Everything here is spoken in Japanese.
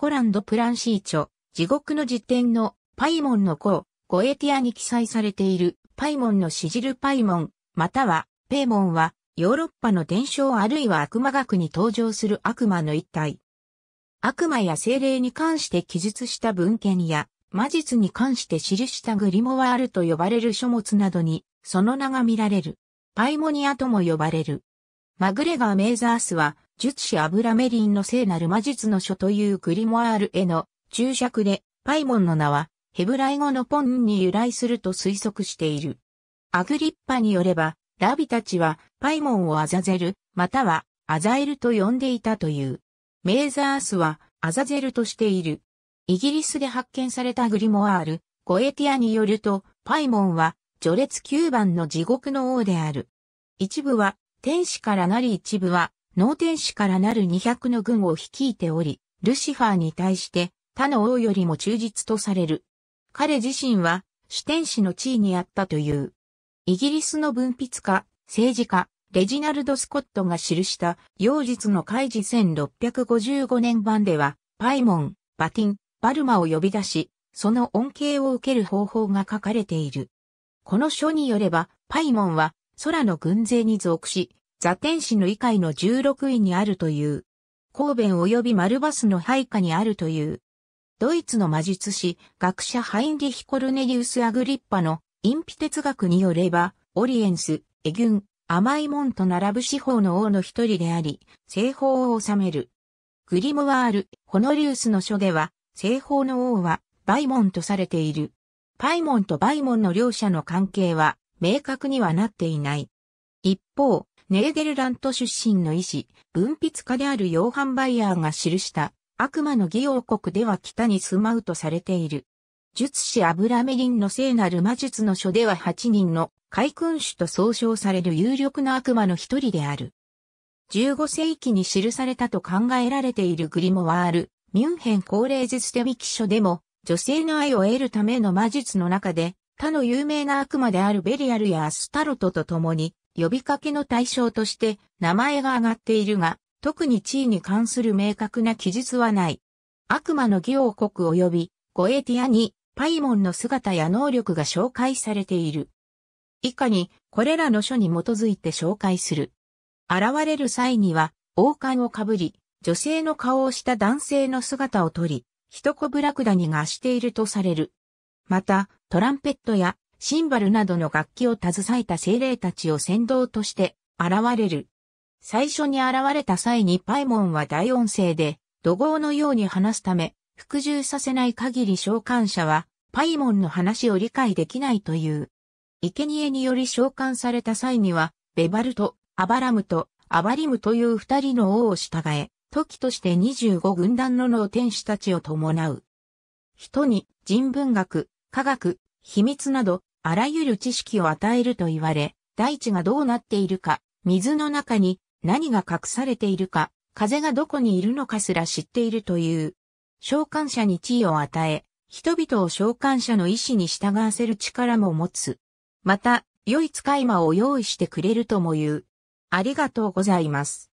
コランド・プランシーチョ、地獄の辞典のパイモンの子、ゴエティアに記載されているパイモンのシジルパイモン、またはペーモンはヨーロッパの伝承あるいは悪魔学に登場する悪魔の一体。悪魔や精霊に関して記述した文献や魔術に関して記したグリモワールと呼ばれる書物などにその名が見られる。パイモニアとも呼ばれる。マグレガー・メイザースは術師アブラメリンの聖なる魔術の書というグリモアールへの注釈で、パイモンの名は、ヘブライ語のポンに由来すると推測している。アグリッパによれば、ラビたちは、パイモンをアザゼル、または、アザエルと呼んでいたという。メーザースは、アザゼルとしている。イギリスで発見されたグリモアール、ゴエティアによると、パイモンは、序列9番の地獄の王である。一部は、天使からなり一部は、能天使からなる200の軍を率いており、ルシファーに対して他の王よりも忠実とされる。彼自身は主天使の地位にあったという。イギリスの文筆家、政治家、レジナルド・スコットが記した妖術の開示1655年版では、パイモン、バティン、バルマを呼び出し、その恩恵を受ける方法が書かれている。この書によれば、パイモンは空の軍勢に属し、座天使の以外の16位にあるという。神戸及びマルバスの配下にあるという。ドイツの魔術師、学者ハインリヒ・コルネリウス・アグリッパの隠ピ哲学によれば、オリエンス、エギュン、甘いんと並ぶ司法の王の一人であり、西方を治める。グリムワール、ホノリウスの書では、西方の王は、バイモンとされている。パイモンとバイモンの両者の関係は、明確にはなっていない。一方、ネーデルラント出身の医師、文筆家であるヨーハン・バイヤーが記した悪魔の義王国では北に住まうとされている。術師アブラメリンの聖なる魔術の書では8人の海君主と総称される有力な悪魔の一人である。15世紀に記されたと考えられているグリモワール、ミュンヘン高齢術手引き書でも、女性の愛を得るための魔術の中で、他の有名な悪魔であるベリアルやアスタロトと共に、呼びかけの対象として名前が挙がっているが、特に地位に関する明確な記述はない。悪魔の義王国及びゴエティアにパイモンの姿や能力が紹介されている。以下に、これらの書に基づいて紹介する。現れる際には、王冠をかぶり、女性の顔をした男性の姿をとり、一コブラクダニがしているとされる。また、トランペットやシンバルなどの楽器を携えた精霊たちを先導として現れる。最初に現れた際にパイモンは大音声で、怒号のように話すため、服従させない限り召喚者は、パイモンの話を理解できないという。生贄により召喚された際には、ベバルとアバラムとアバリムという二人の王を従え、時として25軍団の能天使たちを伴う。人に人文学、科学、秘密などあらゆる知識を与えると言われ、大地がどうなっているか、水の中に何が隠されているか、風がどこにいるのかすら知っているという。召喚者に地位を与え、人々を召喚者の意志に従わせる力も持つ。また、良い使い魔を用意してくれるとも言う。ありがとうございます。